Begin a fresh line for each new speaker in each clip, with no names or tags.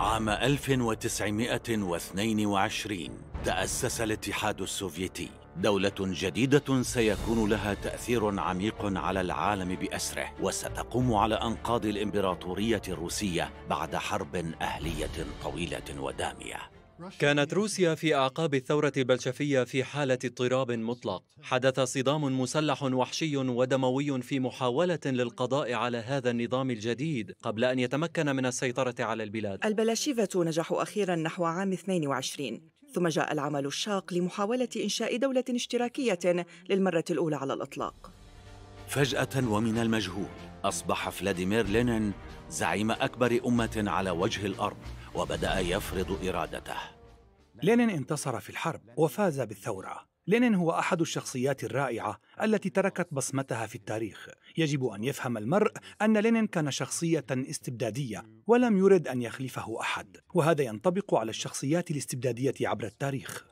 عام 1922 تأسس الاتحاد السوفيتي دولة جديدة سيكون لها تأثير عميق على العالم بأسره وستقوم على أنقاض الإمبراطورية الروسية
بعد حرب أهلية طويلة ودامية كانت روسيا في أعقاب الثورة البلشفية في حالة اضطراب مطلق حدث صدام مسلح وحشي ودموي في محاولة للقضاء على هذا النظام الجديد قبل أن يتمكن من السيطرة على البلاد
البلاشيفة نجحوا أخيرا نحو عام 22 ثم جاء العمل الشاق لمحاولة إنشاء دولة اشتراكية للمرة الأولى على الإطلاق
فجأة ومن المجهول أصبح فلاديمير لينين زعيم أكبر أمة على وجه الأرض وبدأ يفرض إرادته
لينين انتصر في الحرب وفاز بالثورة لينين هو أحد الشخصيات الرائعة التي تركت بصمتها في التاريخ يجب أن يفهم المرء أن لينين كان شخصية استبدادية ولم يرد أن يخلفه أحد وهذا ينطبق على الشخصيات الاستبدادية عبر التاريخ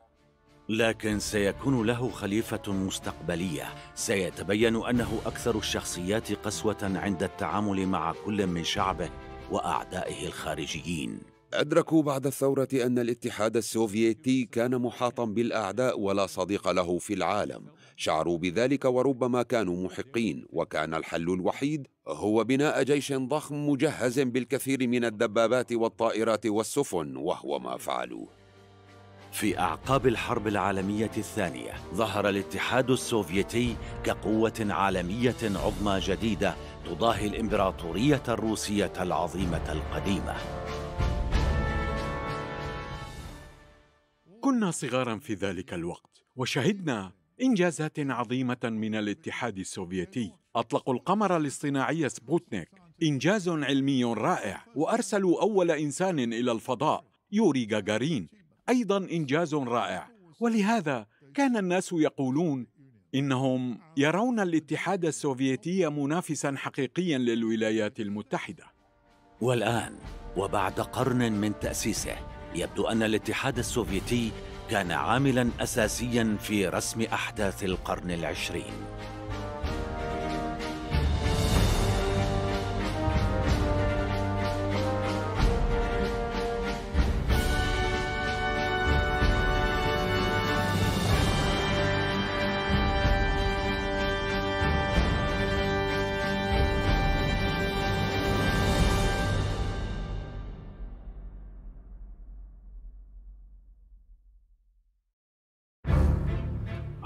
لكن سيكون له خليفة مستقبلية سيتبين أنه أكثر الشخصيات قسوة عند التعامل مع كل من شعبه وأعدائه
الخارجيين أدركوا بعد الثورة أن الاتحاد السوفيتي كان محاطا بالأعداء ولا صديق له في العالم شعروا بذلك وربما كانوا محقين وكان الحل الوحيد هو بناء جيش ضخم مجهز بالكثير من الدبابات والطائرات والسفن وهو ما فعلوه في أعقاب
الحرب العالمية الثانية ظهر الاتحاد السوفيتي كقوة عالمية عظمى جديدة تضاهي الإمبراطورية الروسية العظيمة القديمة
كنا صغارا في ذلك الوقت وشهدنا إنجازات عظيمة من الاتحاد السوفيتي أطلقوا القمر الاصطناعي سبوتنيك إنجاز علمي رائع وأرسلوا أول إنسان إلى الفضاء يوري جاجارين أيضا إنجاز رائع ولهذا كان الناس يقولون إنهم يرون الاتحاد السوفيتي منافسا حقيقيا للولايات المتحدة والآن
وبعد قرن من تأسيسه يبدو أن الاتحاد السوفيتي كان عاملا أساسيا في رسم أحداث القرن العشرين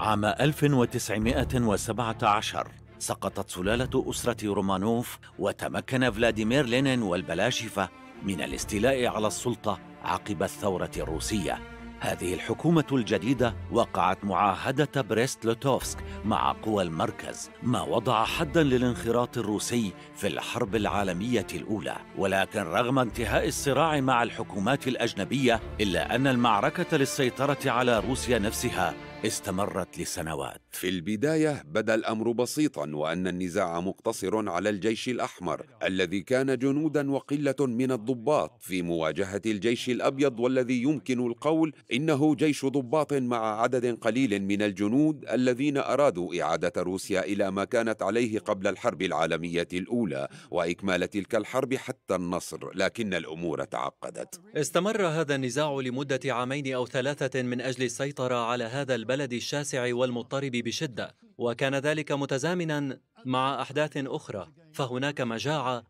عام 1917 سقطت سلالة أسرة رومانوف وتمكن فلاديمير لينين والبلاشفة من الاستيلاء على السلطة عقب الثورة الروسية هذه الحكومة الجديدة وقعت معاهدة بريست لوتوفسك مع قوى المركز ما وضع حدا للانخراط الروسي في الحرب العالمية الأولى ولكن رغم انتهاء الصراع مع الحكومات الأجنبية إلا أن المعركة للسيطرة على
روسيا نفسها استمرت لسنوات في البداية بدا الأمر بسيطا وأن النزاع مقتصر على الجيش الأحمر الذي كان جنودا وقلة من الضباط في مواجهة الجيش الأبيض والذي يمكن القول إنه جيش ضباط مع عدد قليل من الجنود الذين أرادوا إعادة روسيا إلى ما كانت عليه قبل الحرب العالمية الأولى وإكمال تلك الحرب حتى النصر لكن الأمور تعقدت
استمر هذا النزاع لمدة عامين أو ثلاثة من أجل السيطرة على هذا البلد البلد الشاسع والمضطرب بشدة وكان ذلك متزامنا مع أحداث أخرى فهناك مجاعة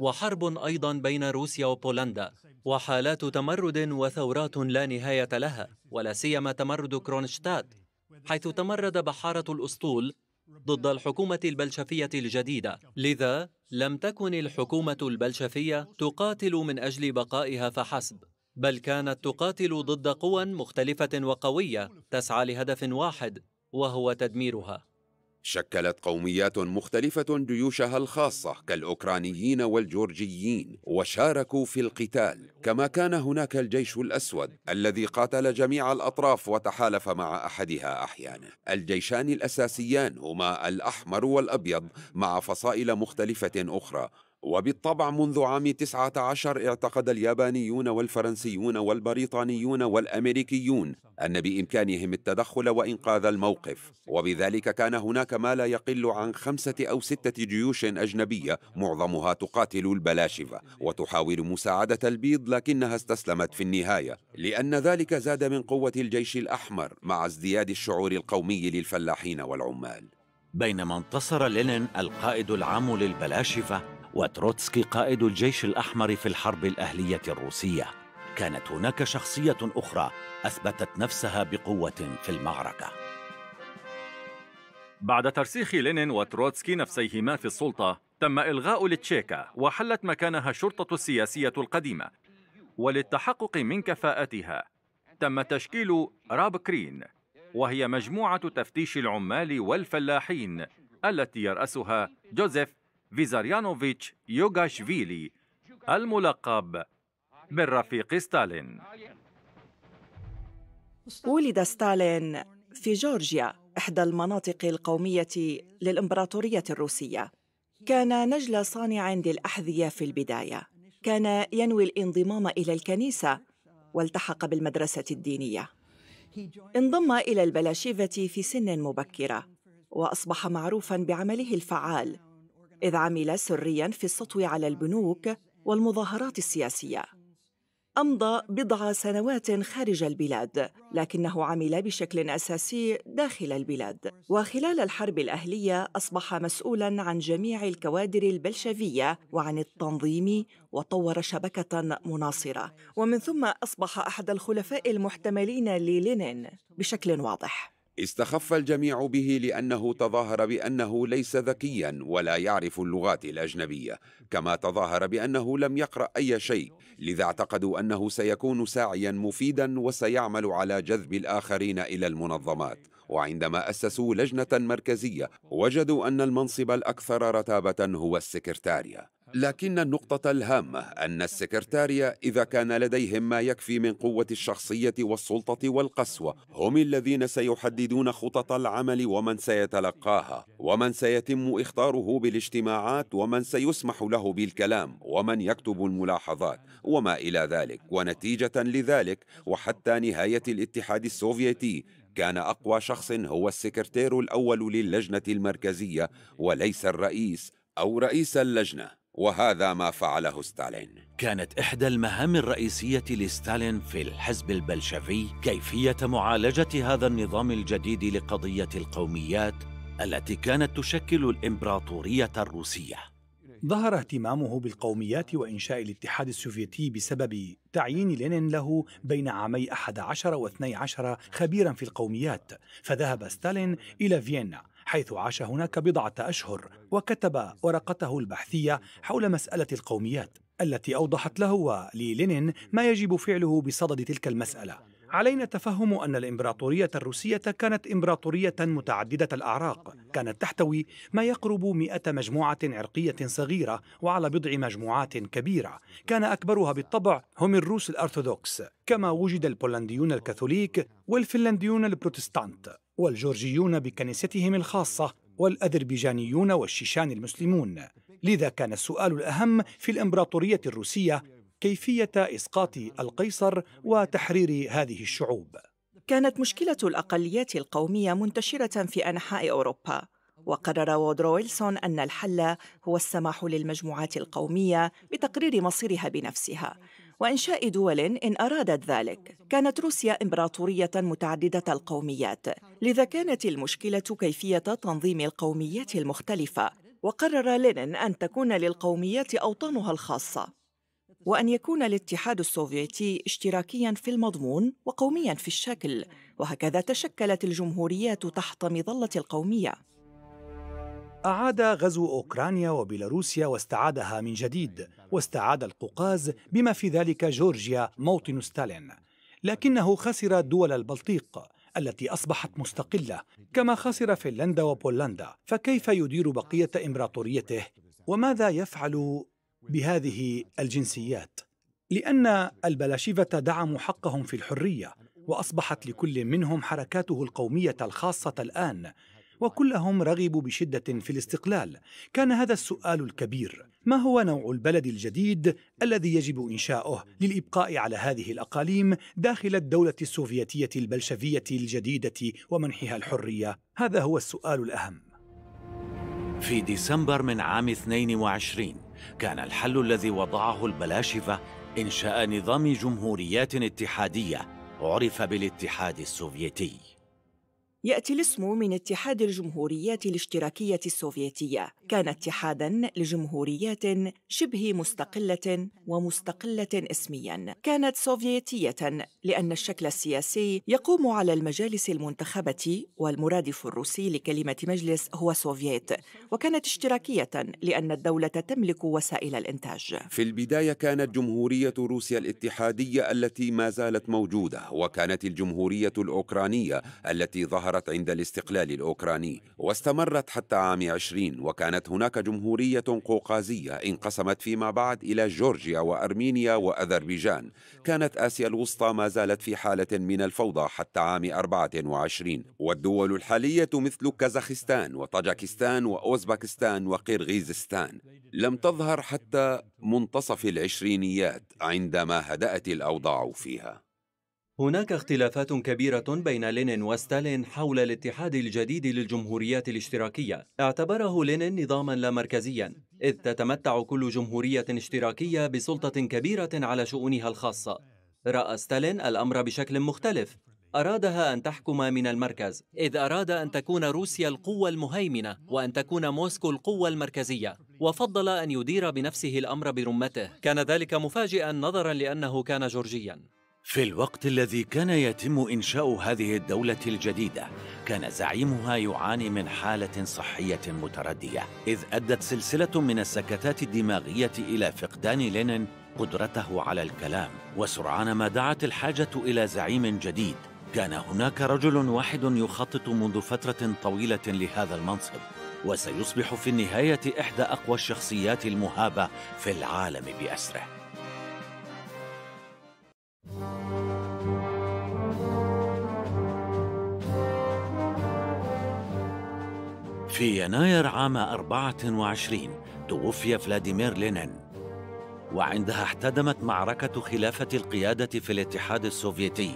وحرب أيضا بين روسيا وبولندا وحالات تمرد وثورات لا نهاية لها ولا سيما تمرد كرونشتات حيث تمرد بحارة الأسطول ضد الحكومة البلشفية الجديدة لذا لم تكن الحكومة البلشفية تقاتل من أجل بقائها فحسب بل كانت تقاتل ضد قوى مختلفة وقوية تسعى لهدف واحد وهو تدميرها
شكلت قوميات مختلفة جيوشها الخاصة كالأوكرانيين والجورجيين وشاركوا في القتال كما كان هناك الجيش الأسود الذي قاتل جميع الأطراف وتحالف مع أحدها أحيانا الجيشان الأساسيان هما الأحمر والأبيض مع فصائل مختلفة أخرى وبالطبع منذ عام 19 اعتقد اليابانيون والفرنسيون والبريطانيون والأمريكيون أن بإمكانهم التدخل وإنقاذ الموقف وبذلك كان هناك ما لا يقل عن خمسة أو ستة جيوش أجنبية معظمها تقاتل البلاشفة وتحاول مساعدة البيض لكنها استسلمت في النهاية لأن ذلك زاد من قوة الجيش الأحمر مع ازدياد الشعور القومي للفلاحين والعمال
بينما انتصر لينين القائد العام للبلاشفة وتروتسكي قائد الجيش الأحمر في الحرب الأهلية الروسية كانت هناك شخصية أخرى أثبتت نفسها بقوة في المعركة
بعد ترسيخ لينين وتروتسكي نفسيهما في السلطة تم إلغاء التشيكا وحلت مكانها الشرطة السياسية القديمة وللتحقق من كفاءتها تم تشكيل راب كرين وهي مجموعة تفتيش العمال والفلاحين التي يرأسها جوزيف فيزاريانوفيتش يوغاشفيلي الملقب بالرفيق ستالين
ولد ستالين في جورجيا إحدى المناطق القومية للإمبراطورية الروسية كان نجل صانع للأحذية في البداية كان ينوي الانضمام إلى الكنيسة والتحق بالمدرسة الدينية انضم إلى البلاشيفة في سن مبكرة وأصبح معروفا بعمله الفعال إذ عمل سريا في السطو على البنوك والمظاهرات السياسية أمضى بضع سنوات خارج البلاد لكنه عمل بشكل أساسي داخل البلاد وخلال الحرب الأهلية أصبح مسؤولا عن جميع الكوادر البلشفية وعن التنظيم وطور شبكة مناصرة ومن ثم أصبح أحد الخلفاء المحتملين للينين بشكل واضح
استخف الجميع به لأنه تظاهر بأنه ليس ذكيا ولا يعرف اللغات الأجنبية كما تظاهر بأنه لم يقرأ أي شيء لذا اعتقدوا أنه سيكون ساعيا مفيدا وسيعمل على جذب الآخرين إلى المنظمات وعندما أسسوا لجنة مركزية وجدوا أن المنصب الأكثر رتابة هو السكرتارية لكن النقطة الهامة أن السكرتارية إذا كان لديهم ما يكفي من قوة الشخصية والسلطة والقسوة هم الذين سيحددون خطط العمل ومن سيتلقاها ومن سيتم إختاره بالاجتماعات ومن سيسمح له بالكلام ومن يكتب الملاحظات وما إلى ذلك ونتيجة لذلك وحتى نهاية الاتحاد السوفيتي كان أقوى شخص هو السكرتير الأول للجنة المركزية وليس الرئيس أو رئيس اللجنة وهذا ما فعله ستالين كانت
إحدى المهام الرئيسية لستالين في الحزب البلشفي كيفية معالجة هذا النظام الجديد لقضية القوميات التي كانت تشكل الإمبراطورية الروسية
ظهر اهتمامه بالقوميات وإنشاء الاتحاد السوفيتي بسبب تعيين لينين له بين عامي 11 و 12 خبيرا في القوميات فذهب ستالين إلى فيينا حيث عاش هناك بضعة أشهر وكتب ورقته البحثية حول مسألة القوميات التي أوضحت له وليلينين ما يجب فعله بصدد تلك المسألة علينا تفهم أن الإمبراطورية الروسية كانت إمبراطورية متعددة الأعراق كانت تحتوي ما يقرب مئة مجموعة عرقية صغيرة وعلى بضع مجموعات كبيرة كان أكبرها بالطبع هم الروس الأرثوذكس كما وجد البولنديون الكاثوليك والفنلنديون البروتستانت والجورجيون بكنيستهم الخاصة والأذربيجانيون والشيشان المسلمون لذا كان السؤال الأهم في الإمبراطورية الروسية
كيفية إسقاط القيصر وتحرير هذه الشعوب كانت مشكلة الأقليات القومية منتشرة في أنحاء أوروبا وقرر وودرو ويلسون أن الحل هو السماح للمجموعات القومية بتقرير مصيرها بنفسها وإنشاء دول إن أرادت ذلك كانت روسيا إمبراطورية متعددة القوميات لذا كانت المشكلة كيفية تنظيم القوميات المختلفة وقرر لينين أن تكون للقوميات أوطانها الخاصة وأن يكون الاتحاد السوفيتي اشتراكيا في المضمون وقوميا في الشكل وهكذا تشكلت الجمهوريات تحت مظلة القومية أعاد
غزو أوكرانيا وبيلاروسيا واستعادها من جديد واستعاد القوقاز بما في ذلك جورجيا موطن ستالين لكنه خسر دول البلطيق التي أصبحت مستقلة كما خسر فنلندا وبولندا فكيف يدير بقية إمبراطوريته وماذا يفعل بهذه الجنسيات؟ لأن البلاشيفة دعموا حقهم في الحرية وأصبحت لكل منهم حركاته القومية الخاصة الآن وكلهم رغبوا بشدة في الاستقلال كان هذا السؤال الكبير ما هو نوع البلد الجديد الذي يجب إنشاؤه للإبقاء على هذه الأقاليم داخل الدولة السوفيتية البلشفية الجديدة ومنحها الحرية هذا هو السؤال الأهم
في ديسمبر من عام 22 كان الحل الذي وضعه البلاشفة إنشاء نظام جمهوريات اتحادية عرف بالاتحاد السوفيتي
يأتي الاسم من اتحاد الجمهوريات الاشتراكية السوفيتية كان اتحادا لجمهوريات شبه مستقله ومستقله اسميا كانت سوفيتيه لان الشكل السياسي يقوم على المجالس المنتخبه والمرادف الروسي لكلمه مجلس هو سوفيت وكانت اشتراكيه لان الدوله تملك وسائل الانتاج
في البدايه كانت جمهوريه روسيا الاتحاديه التي ما زالت موجوده وكانت الجمهوريه الاوكرانيه التي ظهرت عند الاستقلال الاوكراني واستمرت حتى عام 20 وكانت كانت هناك جمهورية قوقازية انقسمت فيما بعد إلى جورجيا وأرمينيا وأذربيجان كانت آسيا الوسطى ما زالت في حالة من الفوضى حتى عام 24 والدول الحالية مثل كازاخستان وطاجكستان وأوزبكستان وقرغيزستان لم تظهر حتى منتصف العشرينيات عندما هدأت الأوضاع فيها
هناك اختلافات كبيرة بين لينين وستالين حول الاتحاد الجديد للجمهوريات الاشتراكية اعتبره لينين نظاما لا مركزيا إذ تتمتع كل جمهورية اشتراكية بسلطة كبيرة على شؤونها الخاصة رأى ستالين الأمر بشكل مختلف أرادها أن تحكم من المركز إذ أراد أن تكون روسيا القوة المهيمنة وأن تكون موسكو القوة المركزية وفضل أن يدير بنفسه الأمر برمته كان ذلك مفاجئا نظرا لأنه كان جورجيا
في الوقت الذي كان يتم إنشاء هذه الدولة الجديدة، كان زعيمها يعاني من حالة صحية متردية، إذ أدت سلسلة من السكتات الدماغية إلى فقدان لينين قدرته على الكلام، وسرعان ما دعت الحاجة إلى زعيم جديد. كان هناك رجل واحد يخطط منذ فترة طويلة لهذا المنصب، وسيصبح في النهاية إحدى أقوى الشخصيات المهابة في العالم بأسره. في يناير عام 24 توفي فلاديمير لينين وعندها احتدمت معركة خلافة القيادة في الاتحاد السوفيتي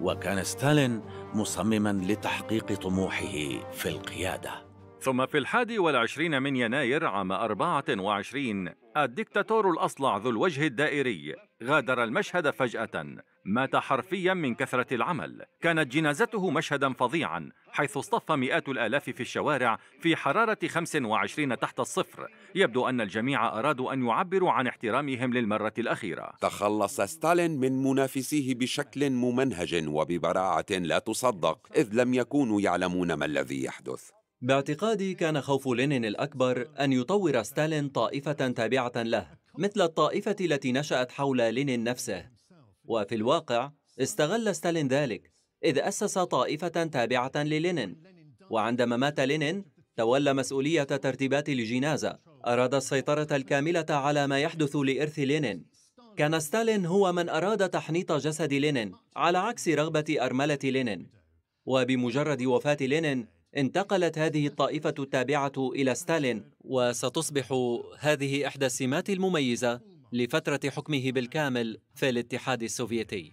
وكان ستالين مصمما لتحقيق طموحه في القيادة
ثم في الحادي والعشرين من يناير عام 24 الدكتاتور الأصلع ذو الوجه الدائري غادر المشهد فجأة مات حرفيا من كثرة العمل كانت جنازته مشهدا فظيعا حيث اصطف مئات الآلاف في الشوارع في حرارة 25 تحت الصفر يبدو أن الجميع أرادوا أن يعبروا عن احترامهم للمرة الأخيرة
تخلص ستالين من منافسيه بشكل ممنهج وببراعة لا تصدق إذ لم يكونوا يعلمون ما الذي يحدث
باعتقادي كان خوف لينين الأكبر أن يطور ستالين طائفة تابعة له مثل الطائفة التي نشأت حول لينين نفسه وفي الواقع استغل ستالين ذلك إذ أسس طائفة تابعة للينين وعندما مات لينين تولى مسؤولية ترتيبات الجنازة أراد السيطرة الكاملة على ما يحدث لإرث لينين كان ستالين هو من أراد تحنيط جسد لينين على عكس رغبة أرملة لينين وبمجرد وفاة لينين انتقلت هذه الطائفة التابعة إلى ستالين وستصبح هذه إحدى السمات المميزة لفترة حكمه بالكامل
في الاتحاد
السوفيتي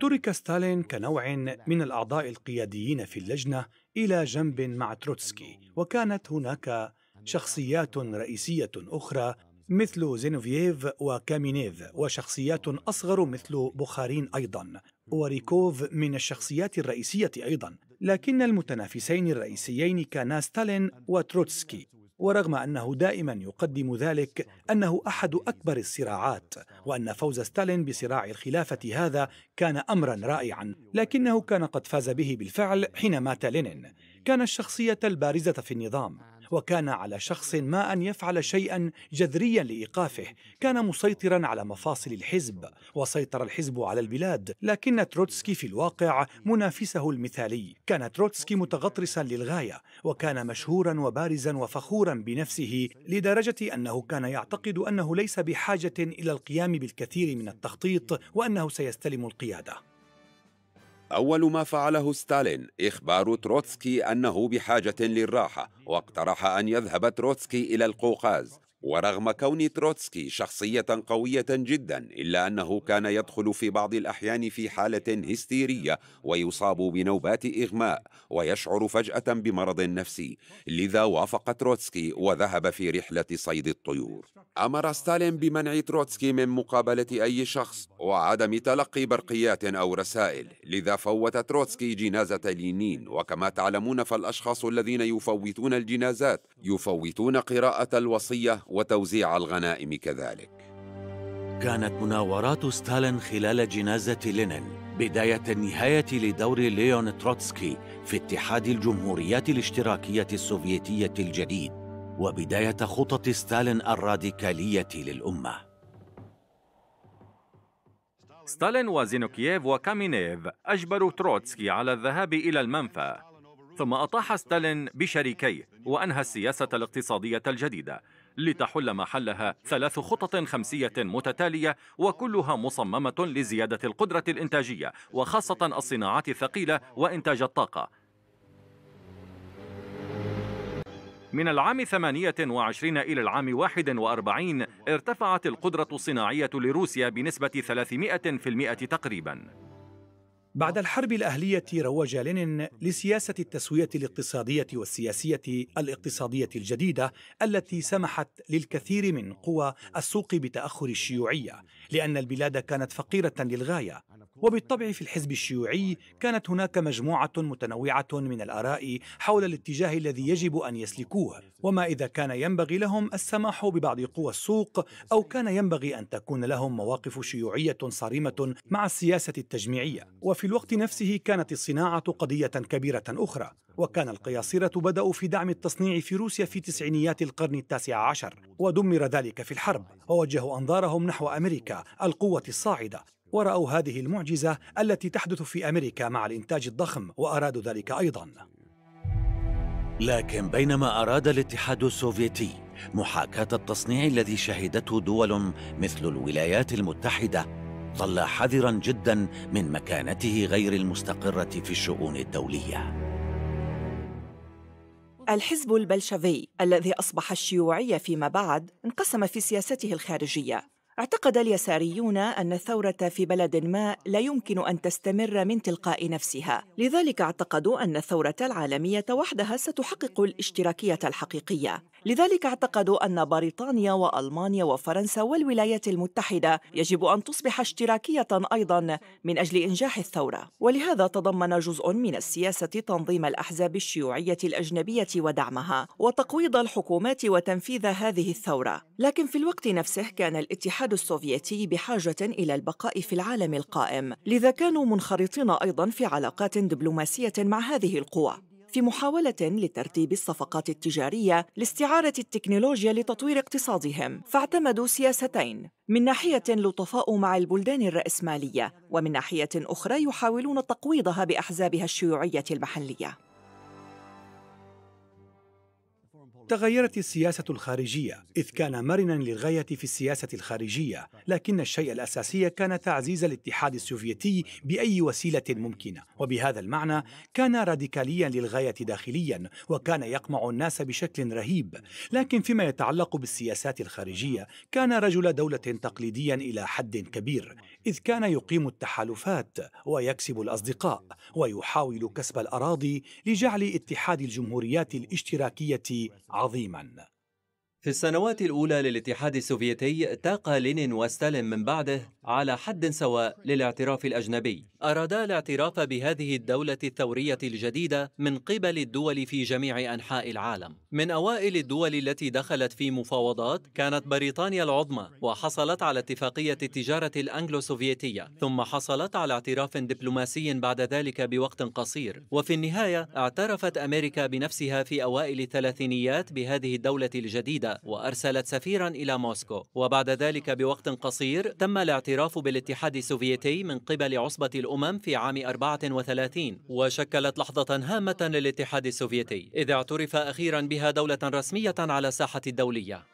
ترك ستالين كنوع من الأعضاء القياديين في اللجنة إلى جنب مع تروتسكي وكانت هناك شخصيات رئيسية أخرى مثل زينوفييف وكامينيف وشخصيات أصغر مثل بخارين أيضا وريكوف من الشخصيات الرئيسية أيضا لكن المتنافسين الرئيسيين كانا ستالين وتروتسكي ورغم أنه دائما يقدم ذلك أنه أحد أكبر الصراعات وأن فوز ستالين بصراع الخلافة هذا كان أمرا رائعا لكنه كان قد فاز به بالفعل حين مات لينين كان الشخصية البارزة في النظام وكان على شخص ما أن يفعل شيئا جذريا لإيقافه كان مسيطرا على مفاصل الحزب وسيطر الحزب على البلاد لكن تروتسكي في الواقع منافسه المثالي كان تروتسكي متغطرسا للغاية وكان مشهورا وبارزا وفخورا بنفسه لدرجة أنه كان يعتقد أنه ليس بحاجة إلى القيام بالكثير من التخطيط وأنه سيستلم القيادة
أول ما فعله ستالين إخبار تروتسكي أنه بحاجة للراحة واقترح أن يذهب تروتسكي إلى القوقاز ورغم كون تروتسكي شخصية قوية جدا إلا أنه كان يدخل في بعض الأحيان في حالة هستيرية ويصاب بنوبات إغماء ويشعر فجأة بمرض نفسي لذا وافق تروتسكي وذهب في رحلة صيد الطيور أمر ستالين بمنع تروتسكي من مقابلة أي شخص وعدم تلقي برقيات أو رسائل لذا فوت تروتسكي جنازة لينين وكما تعلمون فالأشخاص الذين يفوتون الجنازات يفوتون قراءة الوصية وتوزيع الغنائم كذلك
كانت مناورات ستالين خلال جنازة لينين بداية النهاية لدور ليون تروتسكي في اتحاد الجمهوريات الاشتراكية السوفيتية الجديد وبداية خطط ستالين الراديكالية للأمة
ستالين وزينوكييف وكامينيف أجبروا تروتسكي على الذهاب إلى المنفى ثم أطاح ستالين بشريكيه وأنهى السياسة الاقتصادية الجديدة لتحل محلها ثلاث خطط خمسية متتالية وكلها مصممة لزيادة القدرة الإنتاجية وخاصة الصناعات الثقيلة وإنتاج الطاقة من العام 28 إلى العام 41 ارتفعت القدرة الصناعية لروسيا بنسبة 300% تقريباً
بعد الحرب الأهلية روج لينين لسياسة التسوية الاقتصادية والسياسية الاقتصادية الجديدة التي سمحت للكثير من قوى السوق بتأخر الشيوعية لأن البلاد كانت فقيرة للغاية وبالطبع في الحزب الشيوعي كانت هناك مجموعة متنوعة من الآراء حول الاتجاه الذي يجب أن يسلكوه وما إذا كان ينبغي لهم السماح ببعض قوى السوق أو كان ينبغي أن تكون لهم مواقف شيوعية صارمة مع السياسة التجميعية وفي الوقت نفسه كانت الصناعة قضية كبيرة أخرى وكان القياصرة بدأوا في دعم التصنيع في روسيا في تسعينيات القرن التاسع عشر ودمر ذلك في الحرب ووجهوا أنظارهم نحو أمريكا القوة الصاعدة ورأوا هذه المعجزة التي تحدث في أمريكا مع الإنتاج الضخم وأرادوا ذلك أيضاً
لكن بينما أراد الاتحاد السوفيتي محاكاة التصنيع الذي شهدته دول مثل الولايات المتحدة ظل حذرا جدا من مكانته غير المستقرة في الشؤون الدولية
الحزب البلشفي الذي أصبح الشيوعية فيما بعد انقسم في سياسته الخارجية اعتقد اليساريون أن الثورة في بلد ما لا يمكن أن تستمر من تلقاء نفسها، لذلك اعتقدوا أن الثورة العالمية وحدها ستحقق الاشتراكية الحقيقية، لذلك اعتقدوا أن بريطانيا وألمانيا وفرنسا والولايات المتحدة يجب أن تصبح اشتراكية أيضاً من أجل إنجاح الثورة، ولهذا تضمن جزء من السياسة تنظيم الأحزاب الشيوعية الأجنبية ودعمها، وتقويض الحكومات وتنفيذ هذه الثورة، لكن في الوقت نفسه كان الاتحاد الاتحاد السوفيتي بحاجة إلى البقاء في العالم القائم لذا كانوا منخرطين أيضا في علاقات دبلوماسية مع هذه القوى في محاولة لترتيب الصفقات التجارية لاستعارة التكنولوجيا لتطوير اقتصادهم، فاعتمدوا سياستين، من ناحية لطفاء مع البلدان الرأسمالية، ومن ناحية أخرى يحاولون تقويضها بأحزابها الشيوعية المحلية.
تغيرت السياسة الخارجية إذ كان مرنا للغاية في السياسة الخارجية لكن الشيء الأساسي كان تعزيز الاتحاد السوفيتي بأي وسيلة ممكنة وبهذا المعنى كان راديكاليا للغاية داخليا وكان يقمع الناس بشكل رهيب لكن فيما يتعلق بالسياسات الخارجية كان رجل دولة تقليديا إلى حد كبير إذ كان يقيم التحالفات ويكسب الأصدقاء ويحاول كسب الأراضي لجعل اتحاد الجمهوريات الاشتراكية عظيما في السنوات الأولى للاتحاد السوفيتي تاق لينين وستالين
من بعده على حد سواء للاعتراف الاجنبي ارادا الاعتراف بهذه الدوله الثوريه الجديده من قبل الدول في جميع انحاء العالم من اوائل الدول التي دخلت في مفاوضات كانت بريطانيا العظمى وحصلت على اتفاقيه التجاره الانجلو سوفيتيه ثم حصلت على اعتراف دبلوماسي بعد ذلك بوقت قصير وفي النهايه اعترفت امريكا بنفسها في اوائل الثلاثينيات بهذه الدوله الجديده وارسلت سفيرا الى موسكو وبعد ذلك بوقت قصير تم الاعتراف الاعتراف بالاتحاد السوفيتي من قبل عصبة الأمم في عام 34 وشكلت لحظة هامة للاتحاد السوفيتي إذ اعترف أخيرا بها دولة رسمية على الساحة الدولية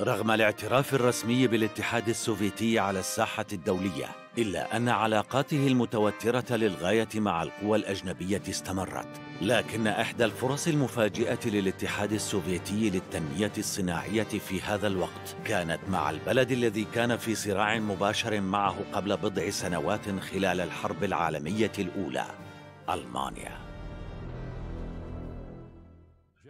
رغم الاعتراف الرسمي بالاتحاد السوفيتي على الساحة الدولية إلا أن علاقاته المتوترة للغاية مع القوى الأجنبية استمرت لكن إحدى الفرص المفاجئة للاتحاد السوفيتي للتنمية الصناعية في هذا الوقت كانت مع البلد الذي كان في صراع مباشر معه قبل بضع سنوات خلال الحرب العالمية الأولى
ألمانيا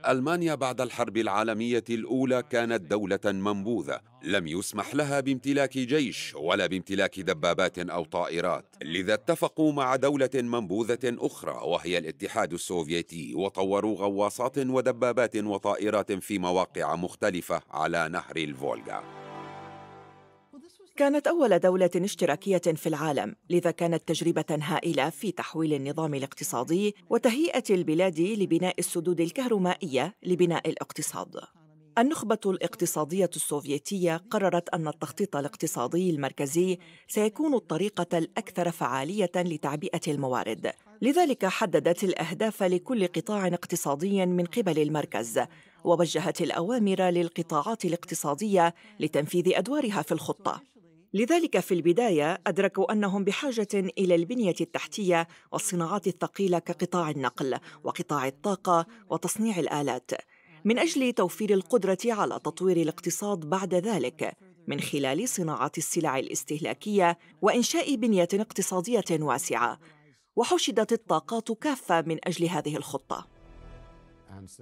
ألمانيا بعد الحرب العالمية الأولى كانت دولة منبوذة لم يسمح لها بامتلاك جيش ولا بامتلاك دبابات أو طائرات لذا اتفقوا مع دولة منبوذة أخرى وهي الاتحاد السوفيتي وطوروا غواصات ودبابات وطائرات في مواقع مختلفة على نهر الفولغا
كانت أول دولة اشتراكية في العالم، لذا كانت تجربة هائلة في تحويل النظام الاقتصادي وتهيئة البلاد لبناء السدود الكهرومائية لبناء الاقتصاد. النخبة الاقتصادية السوفيتية قررت أن التخطيط الاقتصادي المركزي سيكون الطريقة الأكثر فعالية لتعبئة الموارد، لذلك حددت الأهداف لكل قطاع اقتصادي من قبل المركز، ووجهت الأوامر للقطاعات الاقتصادية لتنفيذ أدوارها في الخطة. لذلك في البداية أدركوا أنهم بحاجة إلى البنية التحتية والصناعات الثقيلة كقطاع النقل وقطاع الطاقة وتصنيع الآلات من أجل توفير القدرة على تطوير الاقتصاد بعد ذلك من خلال صناعة السلع الاستهلاكية وإنشاء بنية اقتصادية واسعة وحشدت الطاقات كافة من أجل هذه الخطة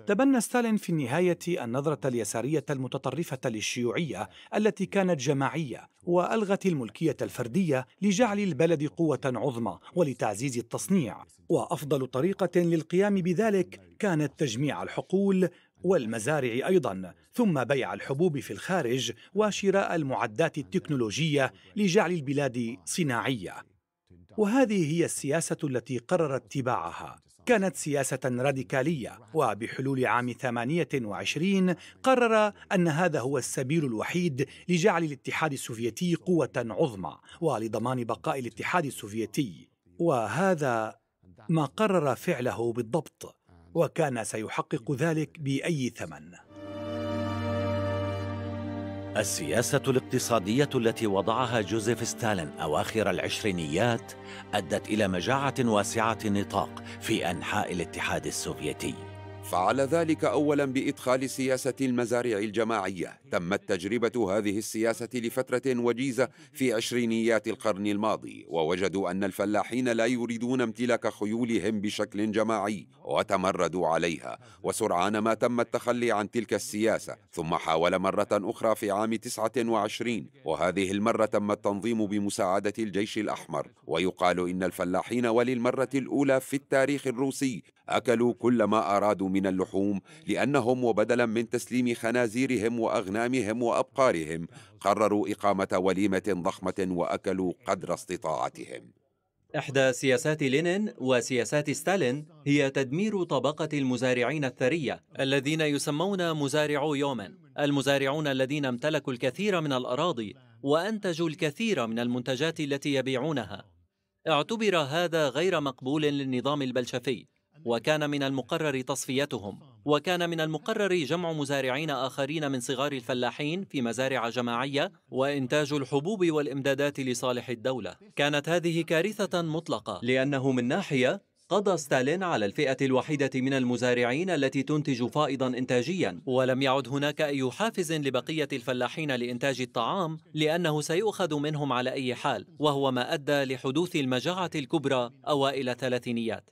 تبنى ستالين في النهاية
النظرة اليسارية المتطرفة للشيوعية التي كانت جماعية وألغت الملكية الفردية لجعل البلد قوة عظمى ولتعزيز التصنيع وأفضل طريقة للقيام بذلك كانت تجميع الحقول والمزارع ايضا ثم بيع الحبوب في الخارج وشراء المعدات التكنولوجيه لجعل البلاد صناعيه وهذه هي السياسه التي قرر اتباعها كانت سياسة راديكالية وبحلول عام 28 قرر أن هذا هو السبيل الوحيد لجعل الاتحاد السوفيتي قوة عظمى ولضمان بقاء الاتحاد السوفيتي وهذا ما قرر فعله بالضبط وكان سيحقق ذلك بأي ثمن
السياسة الاقتصادية التي وضعها جوزيف ستالين أواخر العشرينيات أدت إلى مجاعة واسعة
النطاق في أنحاء الاتحاد السوفيتي فعل ذلك اولا بادخال سياسه المزارع الجماعيه تمت تجربه هذه السياسه لفتره وجيزه في عشرينيات القرن الماضي ووجدوا ان الفلاحين لا يريدون امتلاك خيولهم بشكل جماعي وتمردوا عليها وسرعان ما تم التخلي عن تلك السياسه ثم حاول مره اخرى في عام 29 وهذه المره تم التنظيم بمساعده الجيش الاحمر ويقال ان الفلاحين وللمره الاولى في التاريخ الروسي أكلوا كل ما أرادوا من اللحوم لأنهم وبدلا من تسليم خنازيرهم وأغنامهم وأبقارهم قرروا إقامة وليمة ضخمة وأكلوا قدر استطاعتهم
إحدى سياسات لينين وسياسات ستالين هي تدمير طبقة المزارعين الثرية الذين يسمون مزارعو يومن المزارعون الذين امتلكوا الكثير من الأراضي وأنتجوا الكثير من المنتجات التي يبيعونها اعتبر هذا غير مقبول للنظام البلشفي وكان من المقرر تصفيتهم وكان من المقرر جمع مزارعين آخرين من صغار الفلاحين في مزارع جماعية وإنتاج الحبوب والإمدادات لصالح الدولة كانت هذه كارثة مطلقة لأنه من ناحية قضى ستالين على الفئة الوحيدة من المزارعين التي تنتج فائضا إنتاجيا ولم يعد هناك أي حافز لبقية الفلاحين لإنتاج الطعام لأنه سيؤخذ منهم على أي حال وهو ما أدى لحدوث المجاعة الكبرى أوائل الثلاثينيات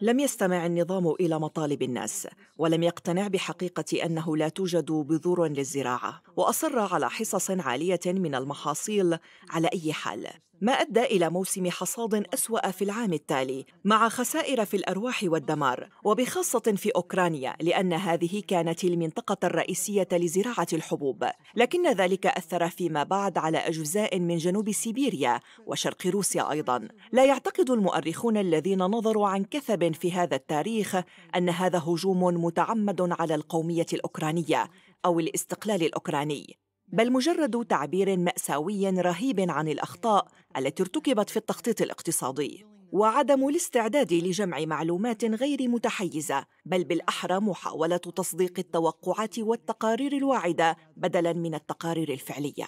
لم يستمع النظام الى مطالب الناس ولم يقتنع بحقيقه انه لا توجد بذور للزراعه واصر على حصص عاليه من المحاصيل على اي حال ما أدى إلى موسم حصاد أسوأ في العام التالي مع خسائر في الأرواح والدمار وبخاصة في أوكرانيا لأن هذه كانت المنطقة الرئيسية لزراعة الحبوب لكن ذلك أثر فيما بعد على أجزاء من جنوب سيبيريا وشرق روسيا أيضا لا يعتقد المؤرخون الذين نظروا عن كثب في هذا التاريخ أن هذا هجوم متعمد على القومية الأوكرانية أو الاستقلال الأوكراني بل مجرد تعبير مأساوي رهيب عن الأخطاء التي ارتكبت في التخطيط الاقتصادي وعدم الاستعداد لجمع معلومات غير متحيزة بل بالأحرى محاولة تصديق التوقعات والتقارير الواعدة بدلاً من التقارير الفعلية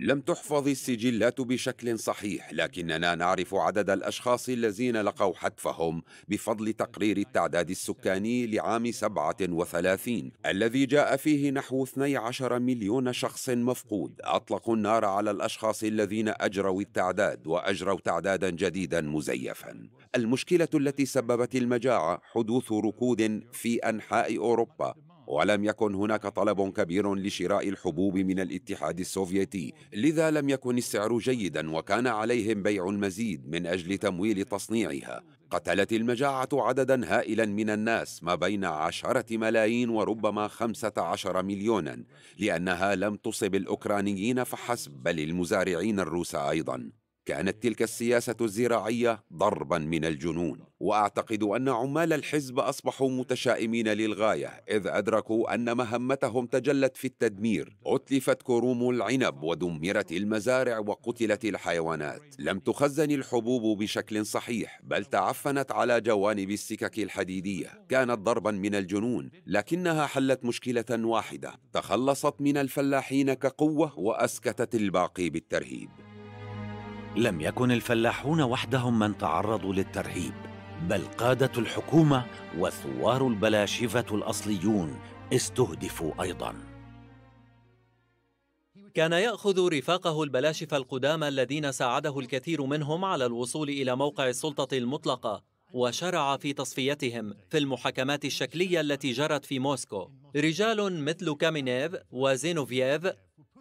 لم تحفظ السجلات بشكل صحيح لكننا نعرف عدد الأشخاص الذين لقوا حتفهم بفضل تقرير التعداد السكاني لعام 37 الذي جاء فيه نحو 12 مليون شخص مفقود أطلقوا النار على الأشخاص الذين أجروا التعداد وأجروا تعدادا جديدا مزيفا المشكلة التي سببت المجاعة حدوث ركود في أنحاء أوروبا آه. ولم يكن هناك طلب كبير لشراء الحبوب من الاتحاد السوفيتي لذا لم يكن السعر جيدا وكان عليهم بيع المزيد من أجل تمويل تصنيعها قتلت المجاعة عددا هائلا من الناس ما بين عشرة ملايين وربما خمسة عشر مليونا لأنها لم تصب الأوكرانيين فحسب بل المزارعين الروس أيضا كانت تلك السياسة الزراعية ضربا من الجنون وأعتقد أن عمال الحزب أصبحوا متشائمين للغاية إذ أدركوا أن مهمتهم تجلت في التدمير أتلفت كروم العنب ودمرت المزارع وقتلت الحيوانات لم تخزن الحبوب بشكل صحيح بل تعفنت على جوانب السكك الحديدية كانت ضربا من الجنون لكنها حلت مشكلة واحدة تخلصت من الفلاحين كقوة وأسكتت الباقي بالترهيب
لم يكن الفلاحون وحدهم من تعرضوا للترهيب بل قادة الحكومة وثوار البلاشفة الأصليون استهدفوا أيضا
كان يأخذ رفاقه البلاشفة القدامى الذين ساعده الكثير منهم على الوصول إلى موقع السلطة المطلقة وشرع في تصفيتهم في المحاكمات الشكلية التي جرت في موسكو رجال مثل كامينيف وزينوفييف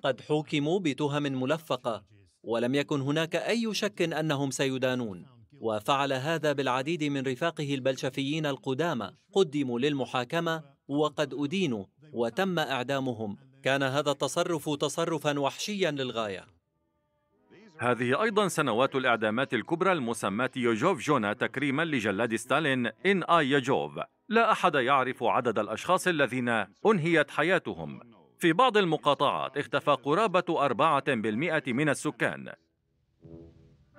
قد حوكموا بتهم ملفقة ولم يكن هناك أي شك أنهم سيدانون وفعل هذا بالعديد من رفاقه البلشفيين القدامى قدموا للمحاكمة وقد أدينوا وتم إعدامهم كان هذا التصرف تصرفا وحشيا للغاية هذه أيضا سنوات الإعدامات
الكبرى المسماة يوجوف جونا تكريما لجلاد ستالين إن آي يوجوف لا أحد يعرف عدد الأشخاص الذين أنهيت حياتهم في بعض المقاطعات اختفى قرابة 4% من السكان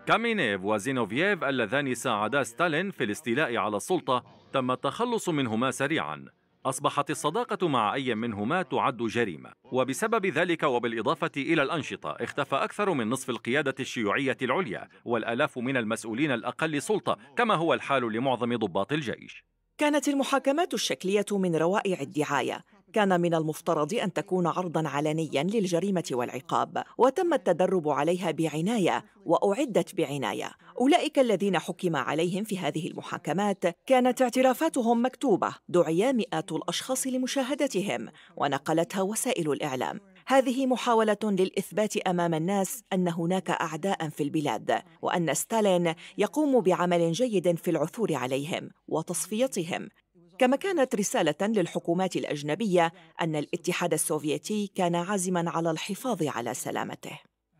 كامينيف وزينوفييف اللذان ساعدا ستالين في الاستيلاء على السلطة تم التخلص منهما سريعا أصبحت الصداقة مع أي منهما تعد جريمة وبسبب ذلك وبالإضافة إلى الأنشطة اختفى أكثر من نصف القيادة الشيوعية العليا والألاف من المسؤولين الأقل سلطة كما هو الحال لمعظم ضباط الجيش
كانت المحاكمات الشكلية من روائع الدعاية كان من المفترض أن تكون عرضا علنيا للجريمة والعقاب وتم التدرب عليها بعناية وأعدت بعناية أولئك الذين حكم عليهم في هذه المحاكمات كانت اعترافاتهم مكتوبة دعي مئات الأشخاص لمشاهدتهم ونقلتها وسائل الإعلام هذه محاولة للإثبات أمام الناس أن هناك أعداء في البلاد وأن ستالين يقوم بعمل جيد في العثور عليهم وتصفيتهم كما كانت رسالة للحكومات الأجنبية أن الاتحاد السوفيتي كان عازما على الحفاظ على سلامته.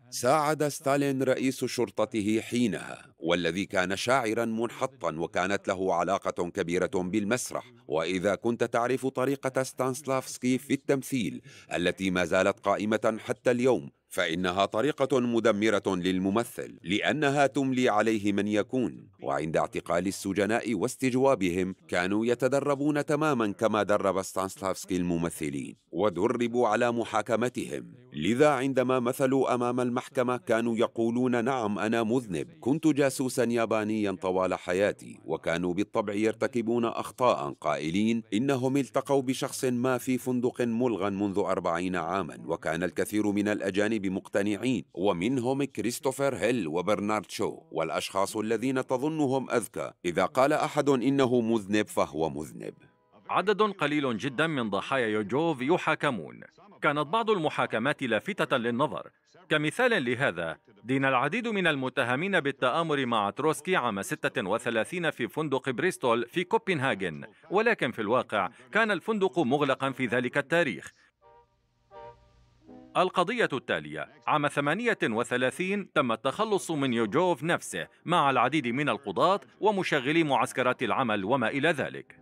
ساعد ستالين رئيس شرطته حينها والذي كان شاعرا منحطا وكانت له علاقة كبيرة بالمسرح وإذا كنت تعرف طريقة ستانسلافسكي في التمثيل التي ما زالت قائمة حتى اليوم فإنها طريقة مدمرة للممثل لأنها تملي عليه من يكون وعند اعتقال السجناء واستجوابهم كانوا يتدربون تماما كما درب ستانسلافسكي الممثلين ودربوا على محاكمتهم لذا عندما مثلوا أمام المحكمة كانوا يقولون نعم أنا مذنب كنت جاسوسا يابانيا طوال حياتي وكانوا بالطبع يرتكبون أخطاء قائلين إنهم التقوا بشخص ما في فندق ملغى منذ أربعين عاما وكان الكثير من الأجانب بمقتنعين ومنهم كريستوفر هيل وبرنارد شو والأشخاص الذين تظنهم أذكى إذا قال أحد إنه مذنب فهو مذنب
عدد قليل جدا من ضحايا يوجوف يحاكمون كانت بعض المحاكمات لافتة للنظر كمثال لهذا دين العديد من المتهمين بالتآمر مع تروسكي عام 36 في فندق بريستول في كوبنهاجن ولكن في الواقع كان الفندق مغلقا في ذلك التاريخ القضية التالية عام 38 تم التخلص من يوجوف نفسه مع العديد من القضاة ومشغلي معسكرات العمل وما إلى ذلك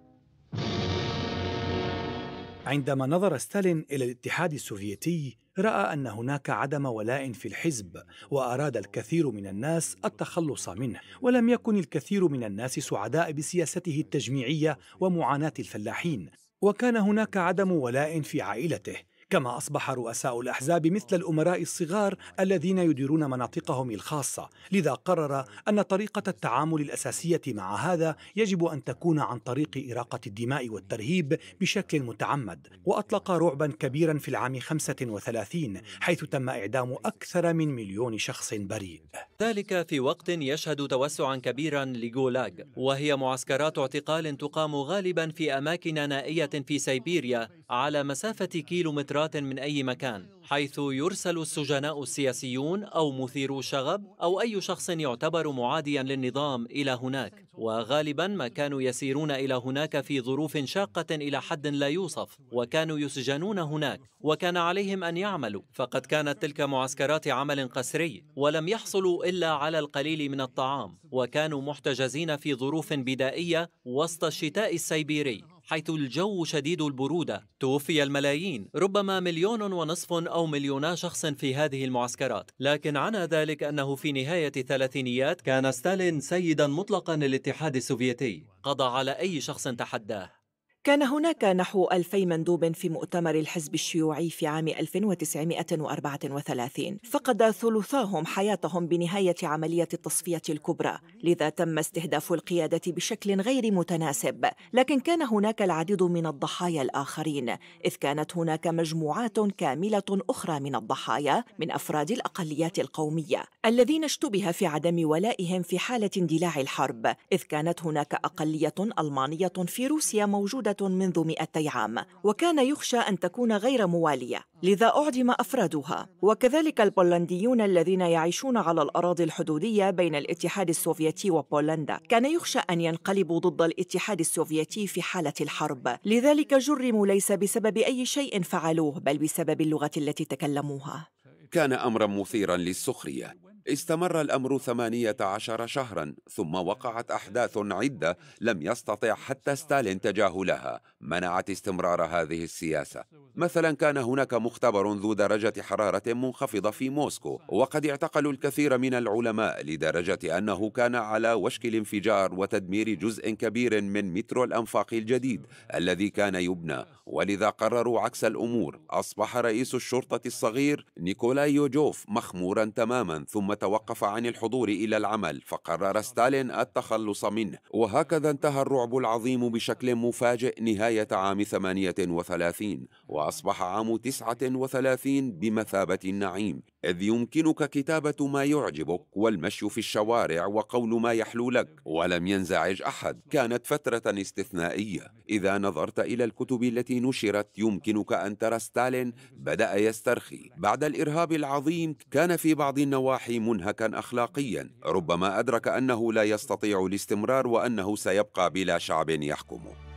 عندما نظر ستالين إلى الاتحاد السوفيتي رأى أن هناك عدم ولاء في الحزب وأراد الكثير من الناس التخلص منه ولم يكن الكثير من الناس سعداء بسياسته التجميعية ومعاناة الفلاحين وكان هناك عدم ولاء في عائلته كما أصبح رؤساء الأحزاب مثل الأمراء الصغار الذين يديرون مناطقهم الخاصة لذا قرر أن طريقة التعامل الأساسية مع هذا يجب أن تكون عن طريق إراقة الدماء والترهيب بشكل متعمد وأطلق رعبا كبيرا في العام 35 حيث تم إعدام أكثر من مليون شخص بريء
ذلك في وقت يشهد توسعا كبيرا لجولاغ وهي معسكرات اعتقال تقام غالبا في أماكن نائية في سيبيريا على مسافة كيلومترات من أي مكان حيث يرسل السجناء السياسيون أو مثيرو شغب أو أي شخص يعتبر معاديا للنظام إلى هناك وغالبا ما كانوا يسيرون إلى هناك في ظروف شاقة إلى حد لا يوصف وكانوا يسجنون هناك وكان عليهم أن يعملوا فقد كانت تلك معسكرات عمل قسري ولم يحصلوا إلا على القليل من الطعام وكانوا محتجزين في ظروف بدائية وسط الشتاء السيبيري حيث الجو شديد البرودة توفي الملايين ربما مليون ونصف أو مليونا شخص في هذه المعسكرات لكن عنا ذلك أنه في نهاية الثلاثينيات كان ستالين سيدا مطلقا للاتحاد السوفيتي قضى على أي شخص تحداه
كان هناك نحو ألفي مندوب في مؤتمر الحزب الشيوعي في عام 1934 فقد ثلثاهم حياتهم بنهاية عملية التصفية الكبرى لذا تم استهداف القيادة بشكل غير متناسب لكن كان هناك العديد من الضحايا الآخرين إذ كانت هناك مجموعات كاملة أخرى من الضحايا من أفراد الأقليات القومية الذين اشتبه في عدم ولائهم في حالة اندلاع الحرب إذ كانت هناك أقلية ألمانية في روسيا موجودة منذ 200 عام وكان يخشى أن تكون غير موالية لذا أعدم أفرادها وكذلك البولنديون الذين يعيشون على الأراضي الحدودية بين الاتحاد السوفيتي وبولندا كان يخشى أن ينقلبوا ضد الاتحاد السوفيتي في حالة الحرب لذلك جرموا ليس بسبب أي شيء فعلوه بل بسبب اللغة التي تكلموها
كان أمرا مثيرا للسخرية استمر الأمر ثمانية عشر شهرا ثم وقعت أحداث عدة لم يستطع حتى ستالين تجاهلها منعت استمرار هذه السياسة مثلا كان هناك مختبر ذو درجة حرارة منخفضة في موسكو وقد اعتقلوا الكثير من العلماء لدرجة أنه كان على وشك الانفجار وتدمير جزء كبير من مترو الأنفاق الجديد الذي كان يبنى ولذا قرروا عكس الأمور أصبح رئيس الشرطة الصغير نيكولا نيكولاي جوف مخمورا تماما ثم توقف عن الحضور إلى العمل فقرر ستالين التخلص منه وهكذا انتهى الرعب العظيم بشكل مفاجئ نهاية عام 38 وأصبح عام 39 بمثابة النعيم إذ يمكنك كتابة ما يعجبك والمشي في الشوارع وقول ما يحلو لك ولم ينزعج أحد كانت فترة استثنائية إذا نظرت إلى الكتب التي نشرت يمكنك أن ترى ستالين بدأ يسترخي بعد الإرهاب العظيم كان في بعض النواحي منهكا أخلاقيا ربما أدرك أنه لا يستطيع الاستمرار وأنه سيبقى بلا شعب يحكمه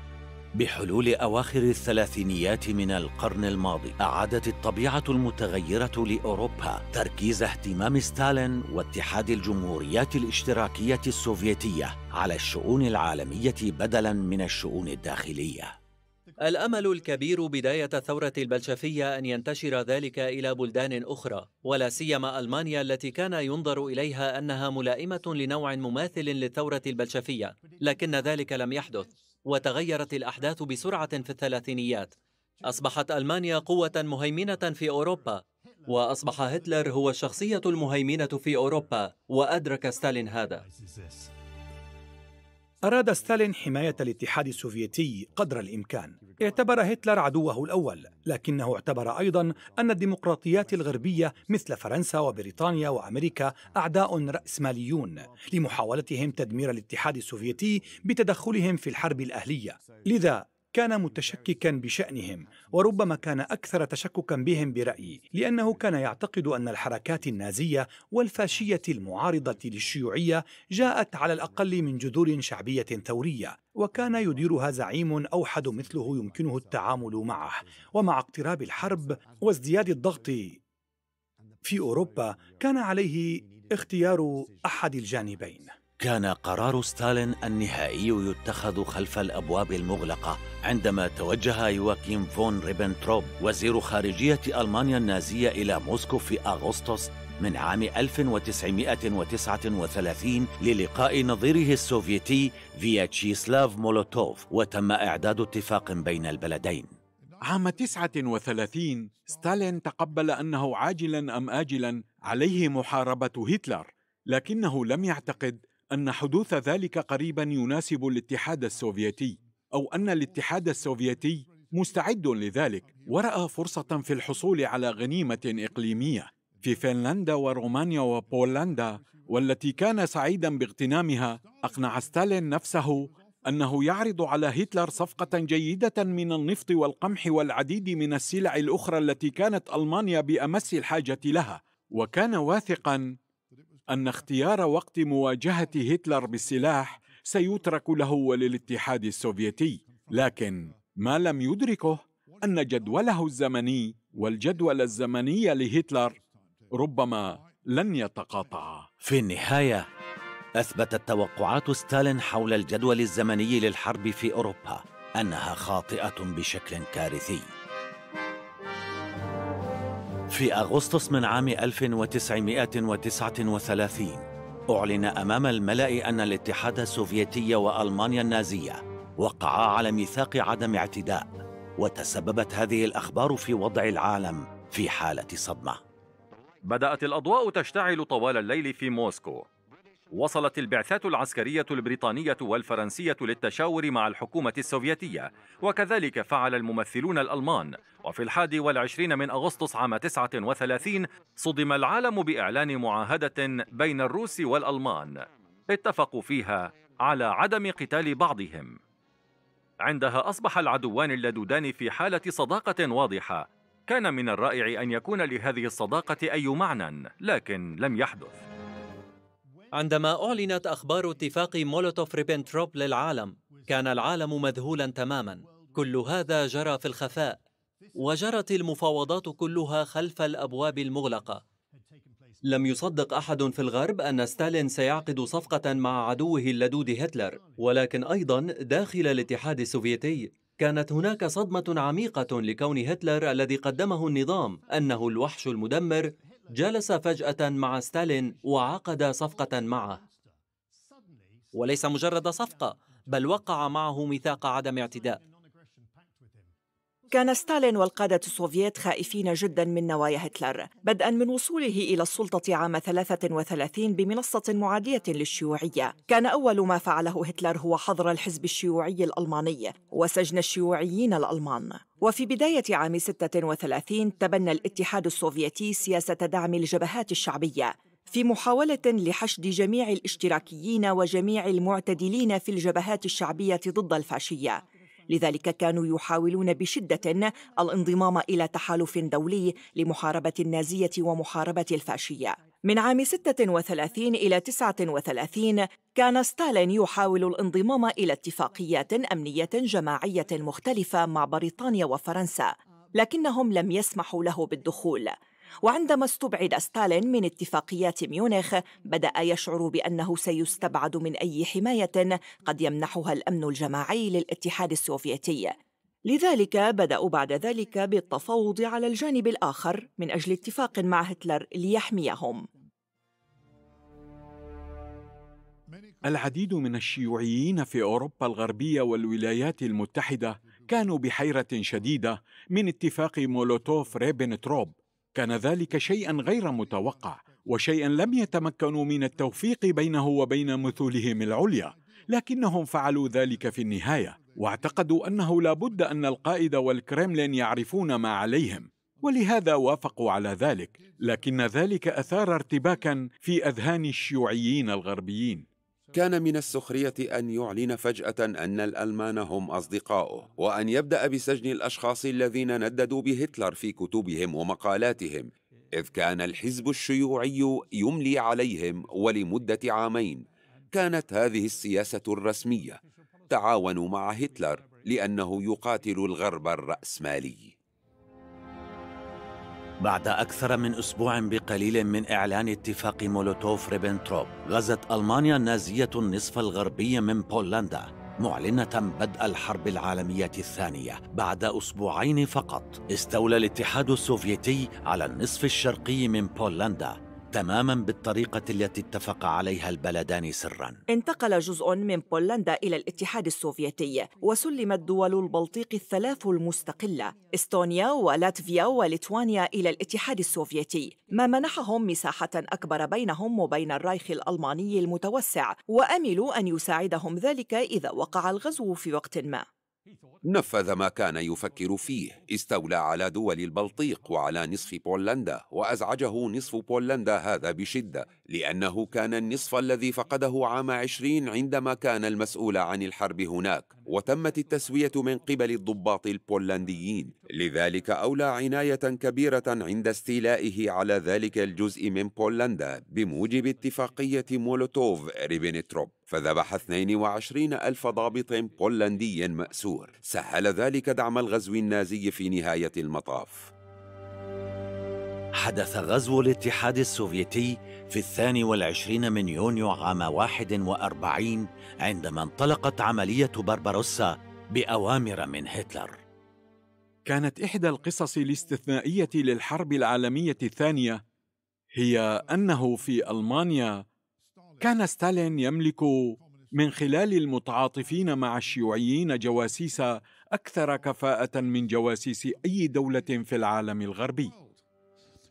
بحلول أواخر الثلاثينيات من القرن الماضي أعادت الطبيعة المتغيرة لأوروبا تركيز اهتمام ستالين واتحاد الجمهوريات الاشتراكية السوفيتية على الشؤون العالمية بدلاً من الشؤون الداخلية
الأمل الكبير بداية الثورة البلشفية أن ينتشر ذلك إلى بلدان أخرى ولا سيما ألمانيا التي كان ينظر إليها أنها ملائمة لنوع مماثل للثورة البلشفية لكن ذلك لم يحدث وتغيرت الأحداث بسرعة في الثلاثينيات أصبحت ألمانيا قوة مهيمنة في أوروبا وأصبح هتلر هو الشخصية المهيمنة في أوروبا وأدرك ستالين هذا
أراد ستالين حماية الاتحاد السوفيتي قدر الإمكان اعتبر هتلر عدوه الأول لكنه اعتبر أيضا أن الديمقراطيات الغربية مثل فرنسا وبريطانيا وأمريكا أعداء رأسماليون لمحاولتهم تدمير الاتحاد السوفيتي بتدخلهم في الحرب الأهلية لذا كان متشككا بشأنهم وربما كان أكثر تشككا بهم برأيي لأنه كان يعتقد أن الحركات النازية والفاشية المعارضة للشيوعية جاءت على الأقل من جذور شعبية ثورية وكان يديرها زعيم أوحد مثله يمكنه التعامل معه ومع اقتراب الحرب وازدياد الضغط في أوروبا كان عليه اختيار أحد الجانبين
كان قرار ستالين النهائي يتخذ خلف الأبواب المغلقة عندما توجه يواكيم فون ريبنتروب وزير خارجية ألمانيا النازية إلى موسكو في أغسطس من عام 1939 للقاء نظيره السوفيتي فياتشيسلاف مولوتوف وتم إعداد اتفاق
بين البلدين عام 39 ستالين تقبل أنه عاجلا أم آجلا عليه محاربة هتلر لكنه لم يعتقد أن حدوث ذلك قريبا يناسب الاتحاد السوفيتي أو أن الاتحاد السوفيتي مستعد لذلك ورأى فرصة في الحصول على غنيمة إقليمية في فنلندا ورومانيا وبولندا والتي كان سعيدا باغتنامها أقنع ستالين نفسه أنه يعرض على هتلر صفقة جيدة من النفط والقمح والعديد من السلع الأخرى التي كانت ألمانيا بأمس الحاجة لها وكان واثقا أن اختيار وقت مواجهة هتلر بالسلاح سيترك له وللاتحاد السوفيتي لكن ما لم يدركه أن جدوله الزمني والجدول الزمني لهتلر ربما لن يتقاطعا في النهاية
أثبتت توقعات ستالين حول الجدول الزمني للحرب في أوروبا أنها خاطئة بشكل كارثي في أغسطس من عام 1939 أعلن أمام الملأ أن الاتحاد السوفيتي وألمانيا النازية وقعا على ميثاق عدم اعتداء وتسببت هذه الأخبار في وضع العالم في حالة صدمة
بدأت الأضواء تشتعل طوال الليل في موسكو وصلت البعثات العسكرية البريطانية والفرنسية للتشاور مع الحكومة السوفيتية وكذلك فعل الممثلون الألمان وفي الحادي والعشرين من أغسطس عام 39 صدم العالم بإعلان معاهدة بين الروس والألمان اتفقوا فيها على عدم قتال بعضهم عندها أصبح العدوان اللدودان في حالة صداقة واضحة كان من الرائع أن يكون لهذه
الصداقة أي معنى لكن لم يحدث عندما أعلنت أخبار اتفاق مولوتوف ريبنتروب للعالم كان العالم مذهولا تماما كل هذا جرى في الخفاء وجرت المفاوضات كلها خلف الأبواب المغلقة لم يصدق أحد في الغرب أن ستالين سيعقد صفقة مع عدوه اللدود هتلر ولكن أيضا داخل الاتحاد السوفيتي كانت هناك صدمة عميقة لكون هتلر الذي قدمه النظام أنه الوحش المدمر جلس فجأة مع ستالين وعقد صفقة معه وليس مجرد صفقة بل وقع معه ميثاق عدم اعتداء
كان ستالين والقادة السوفييت خائفين جدا من نوايا هتلر بدءا من وصوله إلى السلطة عام 33 بمنصة معادية للشيوعية كان أول ما فعله هتلر هو حظر الحزب الشيوعي الألماني وسجن الشيوعيين الألمان وفي بداية عام 36 تبنى الاتحاد السوفيتي سياسة دعم الجبهات الشعبية في محاولة لحشد جميع الاشتراكيين وجميع المعتدلين في الجبهات الشعبية ضد الفاشية لذلك كانوا يحاولون بشدة الانضمام إلى تحالف دولي لمحاربة النازية ومحاربة الفاشية من عام 36 إلى 39 كان ستالين يحاول الانضمام إلى اتفاقيات أمنية جماعية مختلفة مع بريطانيا وفرنسا لكنهم لم يسمحوا له بالدخول وعندما استبعد ستالين من اتفاقيات ميونخ بدأ يشعر بأنه سيستبعد من أي حماية قد يمنحها الأمن الجماعي للاتحاد السوفيتي لذلك بدأوا بعد ذلك بالتفاوض على الجانب الآخر من أجل اتفاق مع هتلر ليحميهم
العديد من الشيوعيين في أوروبا الغربية والولايات المتحدة كانوا بحيرة شديدة من اتفاق مولوتوف ريبنتروب كان ذلك شيئا غير متوقع وشيئا لم يتمكنوا من التوفيق بينه وبين مثولهم العليا لكنهم فعلوا ذلك في النهايه واعتقدوا انه لابد ان القائد والكرملين يعرفون ما عليهم ولهذا وافقوا على ذلك
لكن ذلك اثار ارتباكا في اذهان الشيوعيين الغربيين كان من السخرية أن يعلن فجأة أن الألمان هم أصدقاؤه وأن يبدأ بسجن الأشخاص الذين نددوا بهتلر في كتبهم ومقالاتهم إذ كان الحزب الشيوعي يملي عليهم ولمدة عامين كانت هذه السياسة الرسمية تعاونوا مع هتلر لأنه يقاتل الغرب الرأسمالي
بعد أكثر من أسبوع بقليل من إعلان اتفاق مولوتوف ريبنتروب غزت ألمانيا النازية النصف الغربي من بولندا معلنة بدء الحرب العالمية الثانية بعد أسبوعين فقط استولى الاتحاد السوفيتي على النصف الشرقي من بولندا تماما بالطريقة التي اتفق عليها البلدان سرا
انتقل جزء من بولندا إلى الاتحاد السوفيتي وسلمت دول البلطيق الثلاث المستقلة إستونيا ولاتفيا وليتوانيا إلى الاتحاد السوفيتي ما منحهم مساحة أكبر بينهم وبين الرايخ الألماني المتوسع وأملوا أن يساعدهم ذلك إذا وقع الغزو في وقت ما
نفذ ما كان يفكر فيه استولى على دول البلطيق وعلى نصف بولندا وأزعجه نصف بولندا هذا بشدة لأنه كان النصف الذي فقده عام عشرين عندما كان المسؤول عن الحرب هناك وتمت التسوية من قبل الضباط البولنديين لذلك أولى عناية كبيرة عند استيلائه على ذلك الجزء من بولندا بموجب اتفاقية مولوتوف ريبينتروب فذبح 22 ألف ضابط بولندي مأسور سهل ذلك دعم الغزو النازي في نهاية المطاف حدث
غزو الاتحاد السوفيتي في الثاني والعشرين من يونيو عام واحد وأربعين عندما انطلقت عملية بربروسا بأوامر من هتلر
كانت إحدى القصص الاستثنائية للحرب العالمية الثانية هي أنه في ألمانيا كان ستالين يملك من خلال المتعاطفين مع الشيوعيين جواسيس أكثر كفاءة من جواسيس أي دولة في العالم الغربي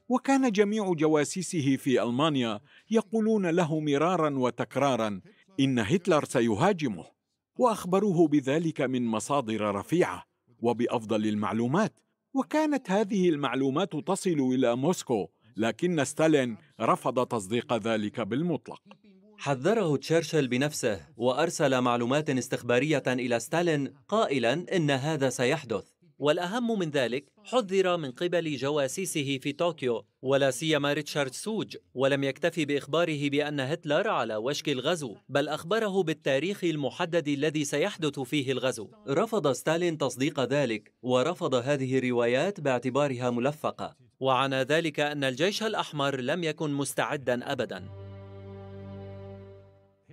وكان جميع جواسيسه في ألمانيا يقولون له مرارا وتكرارا إن هتلر سيهاجمه وأخبروه بذلك من مصادر رفيعة وبأفضل المعلومات وكانت هذه المعلومات تصل إلى موسكو لكن ستالين رفض تصديق ذلك بالمطلق حذره تشرشل
بنفسه وأرسل معلومات استخبارية إلى ستالين قائلا إن هذا سيحدث والأهم من ذلك حذر من قبل جواسيسه في طوكيو ولا سيما ريتشارد سوج ولم يكتفي بإخباره بأن هتلر على وشك الغزو بل أخبره بالتاريخ المحدد الذي سيحدث فيه الغزو رفض ستالين تصديق ذلك ورفض هذه الروايات باعتبارها ملفقة وعنى ذلك أن الجيش الأحمر لم يكن مستعدا أبدا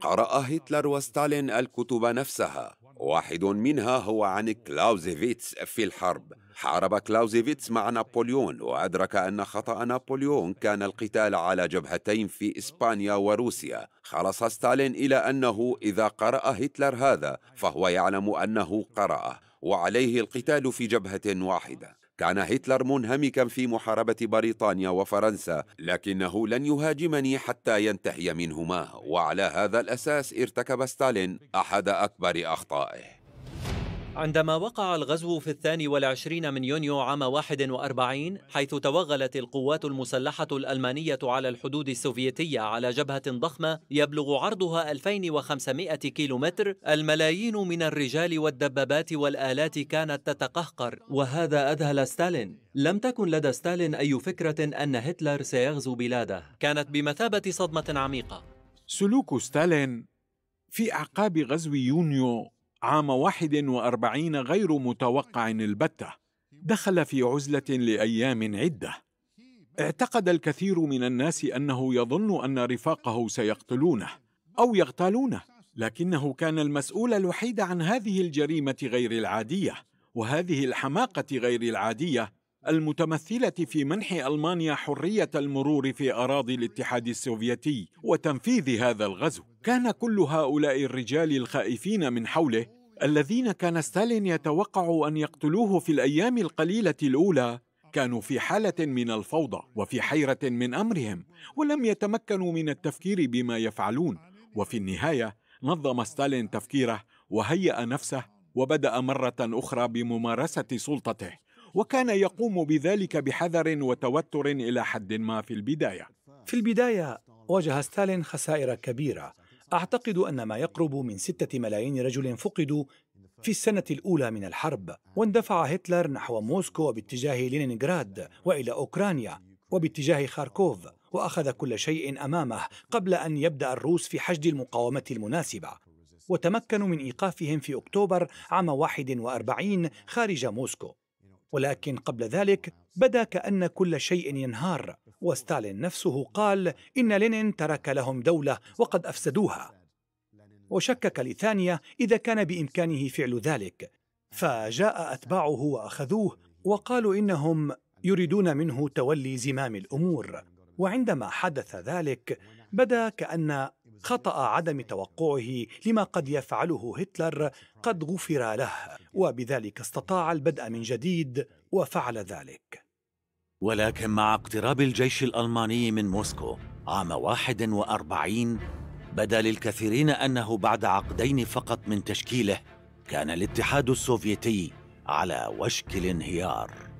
قرأ هتلر وستالين الكتب نفسها واحد منها هو عن كلاوزيفيتس في الحرب حارب كلاوزيفيتس مع نابليون وأدرك أن خطأ نابليون كان القتال على جبهتين في إسبانيا وروسيا خلص ستالين إلى أنه إذا قرأ هتلر هذا فهو يعلم أنه قرأه وعليه القتال في جبهة واحدة كان هتلر منهمكا في محاربة بريطانيا وفرنسا لكنه لن يهاجمني حتى ينتهي منهما وعلى هذا الأساس ارتكب ستالين أحد أكبر أخطائه
عندما وقع الغزو في الثاني والعشرين من يونيو عام 41 حيث توغلت القوات المسلحة الألمانية على الحدود السوفيتية على جبهة ضخمة يبلغ عرضها 2500 كيلومتر الملايين من الرجال والدبابات والآلات كانت تتقهقر وهذا أذهل ستالين لم تكن لدى ستالين أي فكرة أن هتلر سيغزو بلاده كانت بمثابة صدمة عميقة
سلوك ستالين في أعقاب غزو يونيو عام 41 غير متوقع البتة دخل في عزلة لأيام عدة اعتقد الكثير من الناس أنه يظن أن رفاقه سيقتلونه أو يغتالونه لكنه كان المسؤول الوحيد عن هذه الجريمة غير العادية وهذه الحماقة غير العادية المتمثلة في منح ألمانيا حرية المرور في أراضي الاتحاد السوفيتي وتنفيذ هذا الغزو كان كل هؤلاء الرجال الخائفين من حوله الذين كان ستالين يتوقع أن يقتلوه في الأيام القليلة الأولى كانوا في حالة من الفوضى وفي حيرة من أمرهم ولم يتمكنوا من التفكير بما يفعلون وفي النهاية نظم ستالين تفكيره وهيأ نفسه وبدأ مرة أخرى بممارسة سلطته وكان يقوم بذلك بحذر وتوتر الى حد ما في البدايه في البدايه واجه ستالين خسائر كبيره اعتقد
ان ما يقرب من سته ملايين رجل فقدوا في السنة الأولى من الحرب واندفع هتلر نحو موسكو باتجاه لينينغراد وإلى أوكرانيا وباتجاه خاركوف وأخذ كل شيء أمامه قبل أن يبدأ الروس في حشد المقاومة المناسبة وتمكنوا من إيقافهم في أكتوبر عام 41 خارج موسكو ولكن قبل ذلك بدا كأن كل شيء ينهار وستالين نفسه قال إن لينين ترك لهم دولة وقد أفسدوها وشكك لثانية إذا كان بإمكانه فعل ذلك فجاء أتباعه وأخذوه وقالوا إنهم يريدون منه تولي زمام الأمور وعندما حدث ذلك بدا كأن خطأ عدم توقعه لما قد يفعله هتلر قد غفر له وبذلك استطاع البدء من جديد وفعل ذلك
ولكن مع اقتراب الجيش الألماني من موسكو عام 41 بدا للكثيرين أنه بعد عقدين فقط من تشكيله كان الاتحاد السوفيتي على وشك الانهيار